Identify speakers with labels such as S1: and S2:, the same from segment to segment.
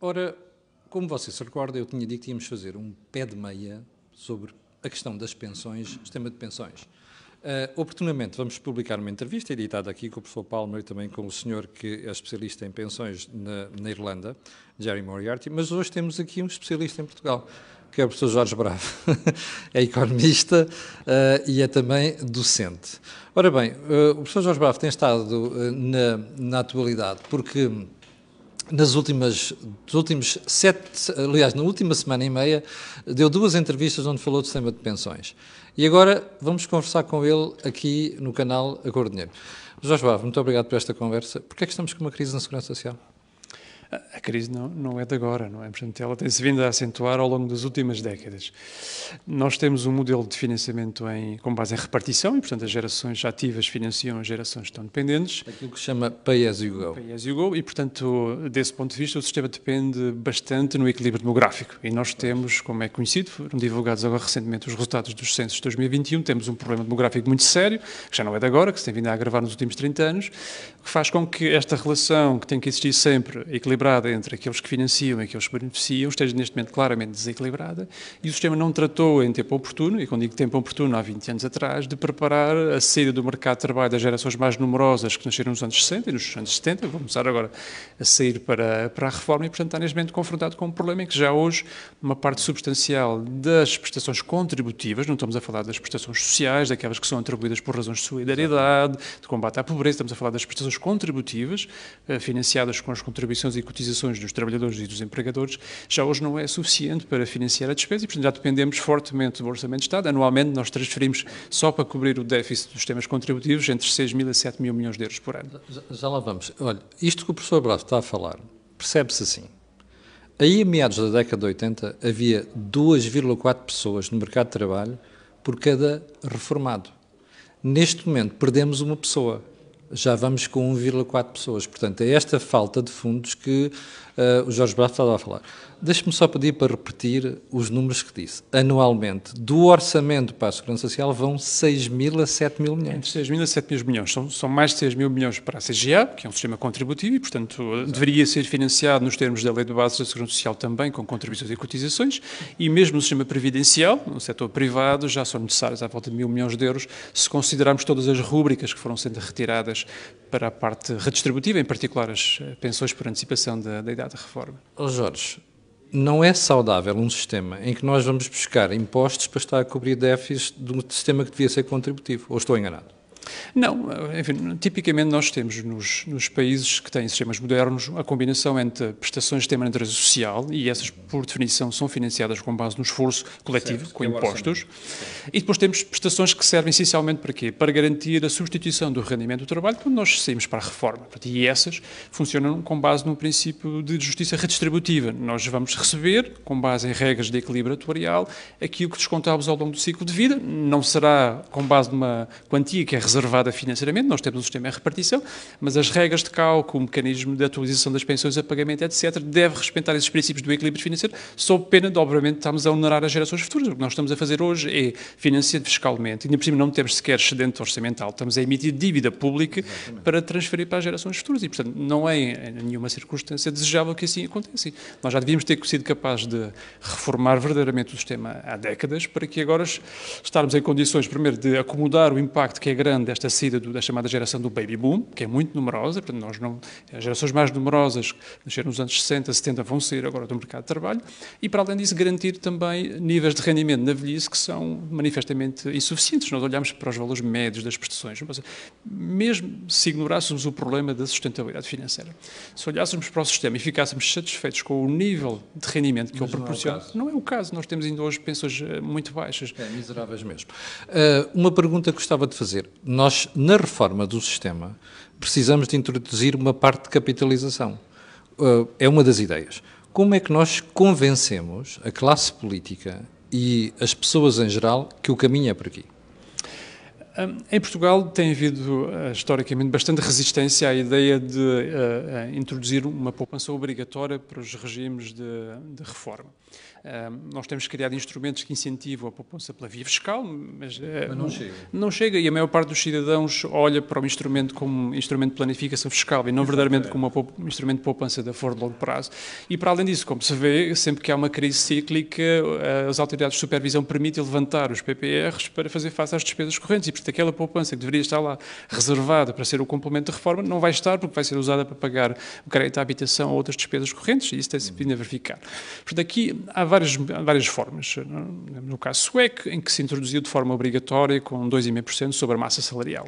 S1: Ora, como você se recorda, eu tinha dito que íamos fazer um pé de meia sobre a questão das pensões, o sistema de pensões. Uh, oportunamente vamos publicar uma entrevista editada aqui com o professor Palmer e também com o senhor que é especialista em pensões na, na Irlanda, Jerry Moriarty, mas hoje temos aqui um especialista em Portugal, que é o professor Jorge Bravo. é economista uh, e é também docente. Ora bem, uh, o professor Jorge Bravo tem estado na, na atualidade porque nas últimas, dos últimos sete, aliás, na última semana e meia, deu duas entrevistas onde falou do sistema de pensões. E agora vamos conversar com ele aqui no canal
S2: Acordo Dinheiro. Jorge Bava, muito obrigado por esta conversa. Porquê é que estamos com uma crise na Segurança Social? a crise não, não, é de agora, não é? Portanto, ela tem-se vindo a acentuar ao longo das últimas décadas. Nós temos um modelo de financiamento em, com base em repartição e, portanto, as gerações ativas financiam as gerações que estão dependentes. Aquilo que se chama pay as you go. Pay as you go e, portanto, desse ponto de vista, o sistema depende bastante no equilíbrio demográfico. E nós temos, como é conhecido, foram divulgados agora recentemente os resultados dos censos de 2021, temos um problema demográfico muito sério, que já não é de agora, que se tem vindo a agravar nos últimos 30 anos, que faz com que esta relação que tem que existir sempre, equilíbrio desequilibrada entre aqueles que financiam e aqueles que beneficiam esteja neste momento claramente desequilibrada e o sistema não tratou em tempo oportuno, e quando digo tempo oportuno, há 20 anos atrás, de preparar a saída do mercado de trabalho das gerações mais numerosas que nasceram nos anos 60 e nos anos 70, vão começar agora a sair para, para a reforma e, portanto, está neste momento confrontado com um problema em que já hoje uma parte substancial das prestações contributivas, não estamos a falar das prestações sociais, daquelas que são atribuídas por razões de solidariedade, de combate à pobreza, estamos a falar das prestações contributivas, eh, financiadas com as contribuições e cotizações dos trabalhadores e dos empregadores, já hoje não é suficiente para financiar a despesa e, portanto, já dependemos fortemente do Orçamento de Estado. Anualmente, nós transferimos, só para cobrir o déficit dos sistemas contributivos, entre 6 mil a 7 mil milhões de euros por ano.
S1: Já, já lá vamos. Olha, isto que o professor Braço está a falar, percebe-se assim. Aí, a meados da década de 80, havia 2,4 pessoas no mercado de trabalho por cada reformado. Neste momento, perdemos uma pessoa já vamos com 1,4 pessoas. Portanto, é esta falta de fundos que uh, o Jorge Bravo estava a falar. Deixe-me só pedir para repetir os números que disse.
S2: Anualmente, do orçamento para a Segurança Social vão 6 mil a 7 mil milhões. Entre 6 mil a 7 mil milhões. São, são mais de 6 mil milhões para a CGA, que é um sistema contributivo e, portanto, Exato. deveria ser financiado nos termos da Lei de Bases da Segurança Social também, com contribuições e cotizações. E mesmo no sistema previdencial, no setor privado, já são necessários à volta de mil milhões de euros, se considerarmos todas as rúbricas que foram sendo retiradas para a parte redistributiva, em particular as eh, pensões por antecipação da, da idade de reforma.
S1: Oh, Jorge, não é saudável um sistema em que nós vamos buscar impostos para estar a cobrir déficits de um sistema que devia ser contributivo. Ou estou enganado?
S2: Não, enfim, tipicamente nós temos nos, nos, países que têm sistemas modernos a combinação entre prestações de tema social e essas, por definição, são financiadas com base no esforço coletivo, certo, com é impostos. E depois temos prestações que servem essencialmente para quê? Para garantir a substituição do rendimento do trabalho quando nós saímos para a reforma. E essas funcionam com base no princípio de justiça redistributiva. Nós vamos receber, com base em regras de equilíbrio atuarial, aquilo que descontamos ao longo do ciclo de vida. Não será com base numa quantia que é reservada reservada financeiramente, nós temos um sistema de repartição, mas as regras de cálculo, o mecanismo de atualização das pensões a pagamento, etc., deve respeitar esses princípios do equilíbrio financeiro, sob pena de, obviamente, estarmos a onerar as gerações futuras. O que nós estamos a fazer hoje é financiar fiscalmente, e ainda por cima não temos sequer excedente orçamental, estamos a emitir dívida pública Exatamente. para transferir para as gerações futuras, e, portanto, não é em nenhuma circunstância desejável que assim aconteça. Nós já devíamos ter sido capazes de reformar verdadeiramente o sistema há décadas, para que agora estarmos em condições, primeiro, de acomodar o impacto que é grande desta saída do, da chamada geração do baby boom, que é muito numerosa, portanto, nós não, as gerações mais numerosas nasceram nos anos 60, 70 vão sair agora do mercado de trabalho, e para além disso garantir também níveis de rendimento na velhice que são manifestamente insuficientes. Nós olhamos para os valores médios das prestações, mas mesmo se ignorássemos o problema da sustentabilidade financeira, se olhássemos para o sistema e ficássemos satisfeitos com o nível de rendimento que mas ele é proporciona, não é, o caso. Nós temos ainda hoje pensões eh, muito baixas. É, miseráveis mesmo. Uh,
S1: uma pergunta que gostava de fazer nós, na reforma do sistema, precisamos de introduzir uma parte de capitalização. Uh, é uma das ideias. Como é que nós convencemos a classe política e as pessoas em geral que o caminho é por aqui?
S2: Em Portugal tem havido ah, historicamente bastante resistência à ideia de uh, introduzir uma poupança obrigatória para os regimes de, de reforma. Uh, nós temos criado instrumentos que incentivam a poupança pela via fiscal, mas, uh, mas não, chega. não chega e a maior parte dos cidadãos olha para o instrumento como um instrumento de planificação fiscal e não verdadeiramente como um instrumento de poupança de de longo prazo. E para além disso, como se vê, sempre que há uma crise cíclica, as autoridades de supervisão permitem levantar os PPRs para fazer face às despesas correntes e, daquela poupança que deveria estar lá reservada para ser o complemento de reforma, não vai estar porque vai ser usada para pagar o crédito à habitação ou outras despesas correntes, e isso tem-se vindo a verificar. Portanto, aqui há várias, há várias formas. No caso sueco, em que se introduziu de forma obrigatória com 2,5% sobre a massa salarial.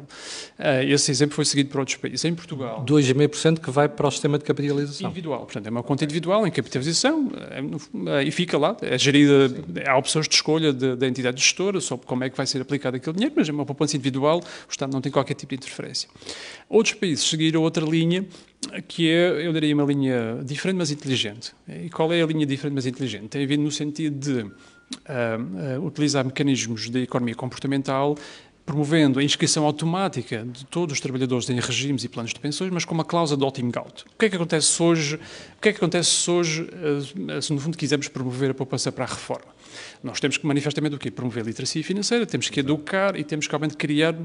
S2: Eh, esse exemplo foi seguido por outros países. Em Portugal... 2,5% que vai para o sistema de capitalização. Individual, portanto, é uma conta individual em capitalização eh, eh, e fica lá, é gerida, há opções de escolha da entidade gestora sobre como é que vai ser aplicado aquele dinheiro, mas é uma poupança segurança individual, Estado não tem qualquer tipo de interferência. Outros países seguiram outra linha, que é, eu diria, uma linha diferente, mas inteligente. E qual é a linha diferente, mas inteligente? Tem a ver no sentido de uh, uh, utilizar mecanismos de economia comportamental promovendo a inscrição automática de todos os trabalhadores em regimes e planos de pensões, mas com uma cláusula de opting out. O que é que acontece hoje? O que é que acontece hoje ah, se no fundo quisermos promover a poupança para a reforma? Nós temos que, manifestamente, o quê? Promover literacia financeira, temos que educar e temos que, obviamente, criar,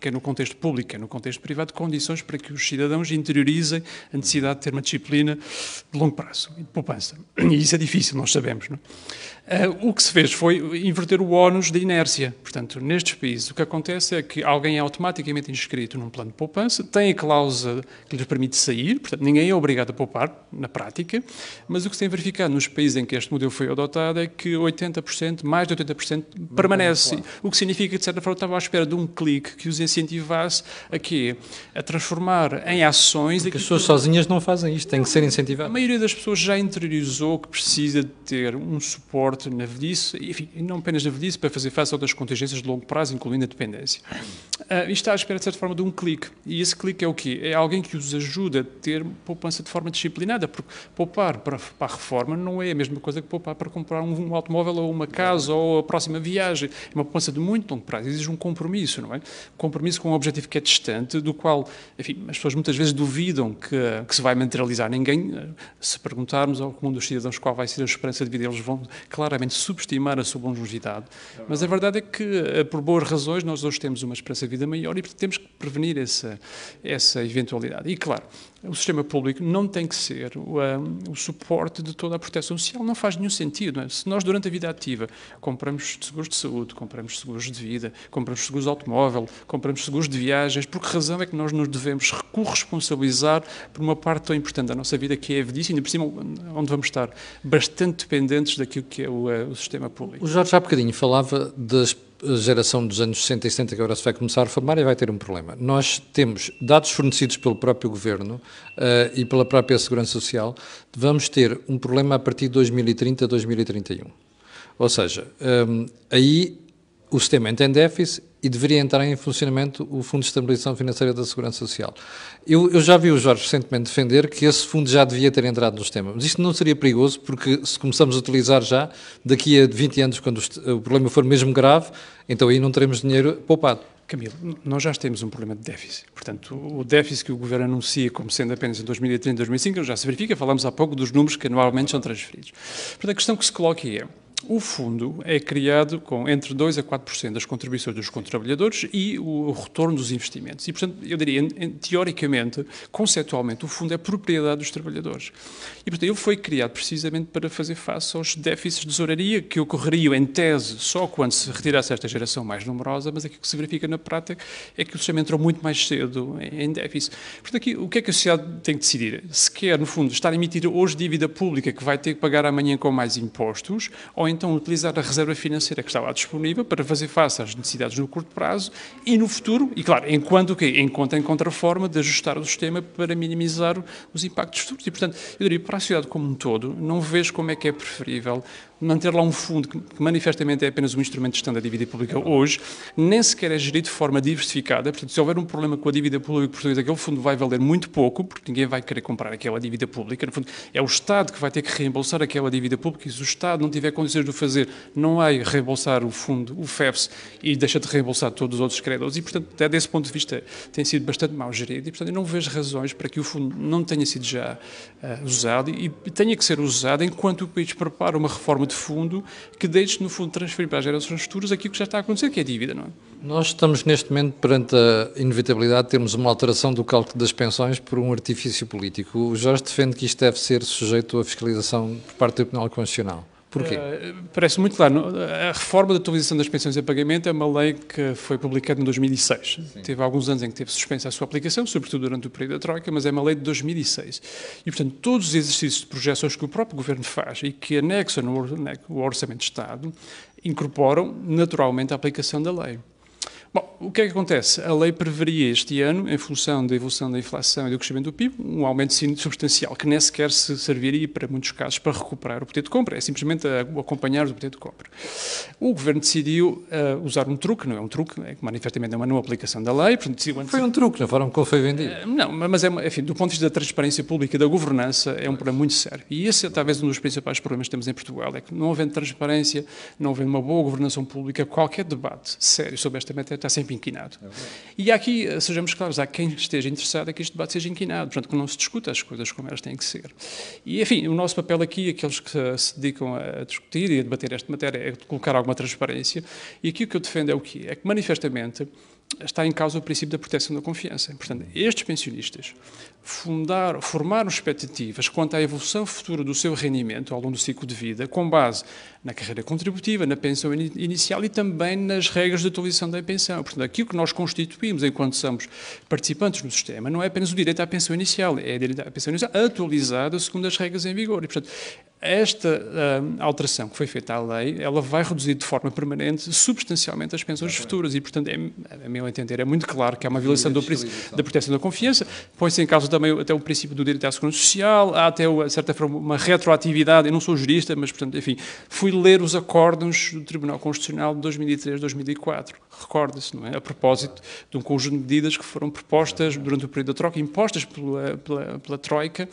S2: quer no contexto público, quer no contexto privado, condições para que os cidadãos interiorizem a necessidade de ter uma disciplina de longo prazo e de poupança. E isso é difícil, nós sabemos. Não? Uh, o que se fez foi inverter o ónus da inércia. Portanto, nestes países, o que acontece é que alguém é automaticamente inscrito num plano de poupança, tem a cláusula que lhes permite sair, portanto, ninguém é obrigado a poupar, na prática, mas o que se tem verificado nos países em que este modelo foi adotado é que 80 80%, mais de 80%, permanece. O que significa que, de certa forma, estava à espera de um clique que os incentivasse a quê? A transformar em ações. Porque as pessoas que... sozinhas não fazem isto, têm que ser incentivadas. A maioria das pessoas já interiorizou que precisa de ter um suporte na velhice, enfim, não apenas na velhice, para fazer face a outras contingências de longo prazo, incluindo a dependência. Uh, e está à espera, de certa forma, de um clique. E esse clique é o quê? É alguém que os ajuda a ter poupança de forma disciplinada, porque poupar para, para a reforma não é a mesma coisa que poupar para comprar um, um automóvel ou ou uma casa ou a próxima viagem. É uma poupança de muito longo prazo, exige um compromisso, não é? Compromisso com um objetivo que é distante, do qual, enfim, as pessoas muitas vezes duvidam que, que se vai materializar. Ninguém, eh, se perguntarmos ao comum dos cidadãos qual vai ser a esperança de vida, eles vão claramente subestimar a sua longevidade. Mas a verdade é que, eh, por boas razões, nós hoje temos uma esperança de vida maior e temos que prevenir essa, essa eventualidade. E, claro, o sistema público não tem que ser o, um, eh, o suporte de toda a proteção social, não faz nenhum sentido. Não é? Se nós, durante a vida ativa. Compramos seguros de saúde, compramos seguros de vida, compramos seguros de automóvel, compramos seguros de viagens. Por que razão é que nós nos devemos corresponsabilizar por uma parte tão importante da nossa vida, que é a velhice, ainda por cima, onde vamos estar bastante dependentes daquilo que é o, eh, o sistema público?
S1: O Jorge há bocadinho falava das eh, geração dos anos 60 e 70 que agora se vai começar a formar e vai ter um problema. Nós temos dados fornecidos pelo próprio governo uh, e pela própria Segurança Social, vamos ter um problema a partir de 2030, 2031. Ou seja, um, aí o sistema entra em déficit e deveria entrar em funcionamento o Fundo de Estabilização Financeira da Segurança Social. Eu, eu, já vi o Jorge recentemente defender que esse fundo já devia ter entrado no sistema, mas isto não seria perigoso, porque se começamos a utilizar já, daqui a 20 anos, quando o problema for mesmo grave, então aí não teremos dinheiro poupado.
S2: Camilo, nós já temos um problema de déficit. Portanto, o déficit que o Governo anuncia como sendo apenas em 2030 e 2005 já se verifica. Falamos há pouco dos números que anualmente são transferidos. Portanto, a questão que se coloca é o fundo é criado com entre 2% a 4% das contribuições dos contribuidores e o retorno dos investimentos. E, portanto, eu diria, teoricamente, conceptualmente, o fundo é propriedade dos trabalhadores. E, portanto, ele foi criado precisamente para fazer face aos déficits de tesouraria que ocorreriam, em tese, só quando se retirasse esta geração mais numerosa, mas aquilo que se verifica na prática é que o sistema entrou muito mais cedo em déficit. Portanto, aqui, o que é que a sociedade tem que decidir? Se quer, no fundo, estar a emitir hoje dívida pública que vai ter que pagar amanhã com mais impostos, ou então utilizar a reserva financeira que estava disponível para fazer face às necessidades no curto prazo e no futuro, e claro, enquanto o quê? Enquanto encontra forma de ajustar o sistema para minimizar os impactos futuros. E, portanto, eu diria, para a sociedade como um todo, não vejo como é que é preferível manter lá um fundo que, que manifestamente é apenas um instrumento de gestão da dívida pública hoje, nem sequer é gerido de forma diversificada, portanto, se houver um problema com a dívida pública portuguesa, aquele fundo vai valer muito pouco, porque ninguém vai querer comprar aquela dívida pública, no fundo, é o Estado que vai ter que reembolsar aquela dívida pública, e se o Estado não tiver condições de o fazer, não vai reembolsar o fundo, o FEPS, e deixa de reembolsar todos os outros credores. E, portanto, até desse ponto de vista, tem sido bastante mal gerido. E, portanto, eu não vejo razões para que o fundo não tenha sido já uh, usado e, e tenha que ser usado enquanto o país prepara uma reforma de fundo que deixe, no fundo, transferir para as gerações futuras aquilo que já está a acontecer, que é dívida, não é?
S1: Nós estamos, neste momento, perante a inevitabilidade de termos uma alteração do cálculo das pensões por um artifício político. O Jorge defende que isto deve ser sujeito à fiscalização por parte do Tribunal Constitucional.
S2: Porquê? Uh, parece muito claro. A reforma da atualização das pensões em pagamento é uma lei que foi publicada em 2006. Sim. Teve alguns anos em que teve suspensa a sua aplicação, sobretudo durante o período da Troika, mas é uma lei de 2006. E, portanto, todos os exercícios de projeções que o próprio Governo faz e que anexam né, o Orçamento de Estado incorporam naturalmente a aplicação da lei o que é que acontece? A lei preveria este ano, em função da evolução da inflação e do crescimento do PIB, um aumento substancial, que nem sequer se serviria, para muitos casos, para recuperar o poder de compra, é simplesmente acompanhar o poder de compra. O Governo decidiu uh, usar um truque, não é um truque, é, manifestamente é uma não aplicação da lei. Portanto, foi um truque, na é? forma como foi vendido. Uh, não, mas é, enfim, do ponto de vista da transparência pública e da governança, é um problema muito sério. E esse é talvez um dos principais problemas que temos em Portugal, é que não havendo transparência, não havendo uma boa governação pública, qualquer debate sério sobre esta matéria está sem sempre inquinado. É e aqui, eh, sejamos claros, há quem esteja interessado é que este debate seja inquinado, portanto, que não se discuta as coisas como elas têm que ser. E, enfim, o nosso papel aqui, aqueles que se dedicam a discutir e a debater esta matéria, é de colocar alguma transparência. E aqui o que eu defendo é o quê? É que, manifestamente, está em causa o princípio da proteção da confiança. Portanto, estes pensionistas fundar, formaram expectativas quanto à evolução futura do seu rendimento ao longo do ciclo de vida, com base na carreira contributiva, na pensão inicial e também nas regras de atualização da pensão. Portanto, aquilo que nós constituímos enquanto somos participantes no sistema não é apenas o direito à pensão inicial, é a direito à pensão inicial atualizada segundo as regras em vigor. E, portanto, esta uh, alteração que foi feita à lei, ela vai reduzir de forma permanente, substancialmente, as pensões futuras. E, portanto, é, a meu entender, é muito claro que há uma violação do, da proteção da confiança. Põe-se em causa também até o princípio do direito à segurança social, há até, de certa forma, uma retroatividade. Eu não sou jurista, mas, portanto, enfim, fui ler os acórdons do Tribunal Constitucional de 2003, 2004. Recorda-se, não é? A propósito de um conjunto de medidas que foram propostas durante o período da troca, impostas pela, pela, pela Troika,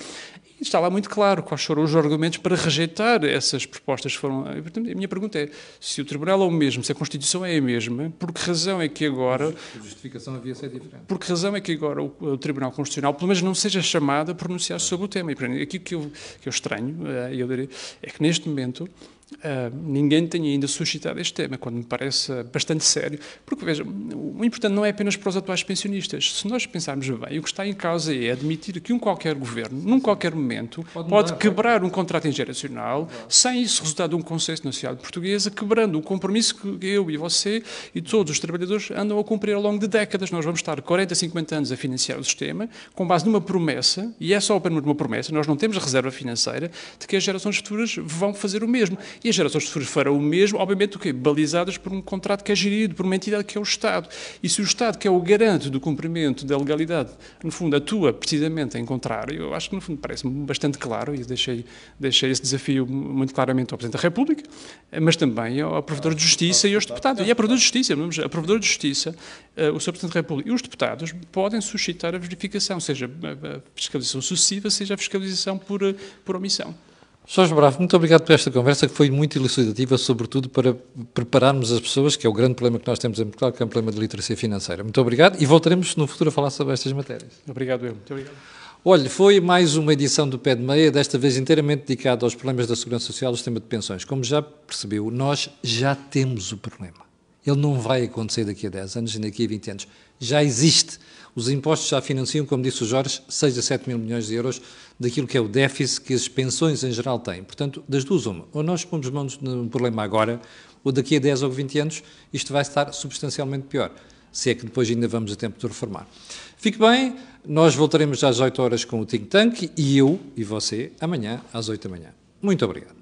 S2: está lá muito claro quais foram os argumentos para rejeitar essas propostas que foram. portanto, a minha pergunta é: se o Tribunal é o mesmo, se a Constituição é a mesma, por que razão é que agora. A justificação havia ser diferente. Por que razão é que agora o, o Tribunal Constitucional, pelo menos, não seja chamado a pronunciar sobre o tema? E, portanto, aquilo que eu, que eu estranho, eh, eu diria, é que neste momento Uh, ninguém tenha ainda suscitado este tema, quando me parece ah, bastante sério, porque veja, o importante não é apenas para os atuais pensionistas. Se nós pensarmos bem, o que está em causa é admitir que um qualquer governo, num qualquer momento, pode, pode quebrar um contrato intergeracional, sem isso resultar de um consenso nacional sociedade portuguesa, quebrando o compromisso que eu e você e todos os trabalhadores andam a cumprir ao longo de décadas. Nós vamos estar 40, 50 anos a financiar o sistema com base numa promessa, e é só apenas uma promessa, nós não temos reserva financeira, de que as gerações futuras vão fazer o mesmo. E as gerações futuras farão o mesmo, obviamente, o quê? balizadas por um contrato que é gerido, por uma entidade que é o Estado. E se o Estado, que é o garante do cumprimento da legalidade, no fundo, atua precisamente em contrário, eu acho que, no fundo, parece-me bastante claro, e deixei, deixei esse desafio muito claramente ao Presidente da República, mas também ao Provedor de Justiça e aos deputados. E é Provedor de Justiça, vamos, a Provedor de Justiça, eh, o Sr. Presidente da República e os deputados podem suscitar a verificação, seja a fiscalização sucessiva, seja a fiscalização por, eh, por omissão.
S1: Jorge Bravo, muito obrigado por esta conversa que foi muito elucidativa, sobretudo para prepararmos as pessoas, que é o grande problema que nós temos em Portugal, que é um problema de literacia financeira. Muito obrigado e voltaremos no futuro a falar sobre estas matérias.
S2: Obrigado, eu. Muito obrigado.
S1: Olha, foi mais uma edição do Pé de Meia, desta vez inteiramente dedicada aos problemas da Segurança Social e do sistema de pensões. Como já percebeu, nós já temos o problema. Ele não vai acontecer daqui a 10 anos, nem daqui a 20 anos. Já existe. Os impostos já financiam, como disse o Jorge, 6 a 7 mil milhões de euros daquilo que é o déficit que as pensões em geral têm. Portanto, das duas, uma. Ou nós pomos mãos num problema agora, ou daqui a 10 ou 20 anos, isto vai estar substancialmente pior. Se é que depois ainda vamos a tempo de reformar. Fique bem, nós voltaremos às 8 horas com o Think Tank e eu e você amanhã às 8 da manhã. Muito obrigado.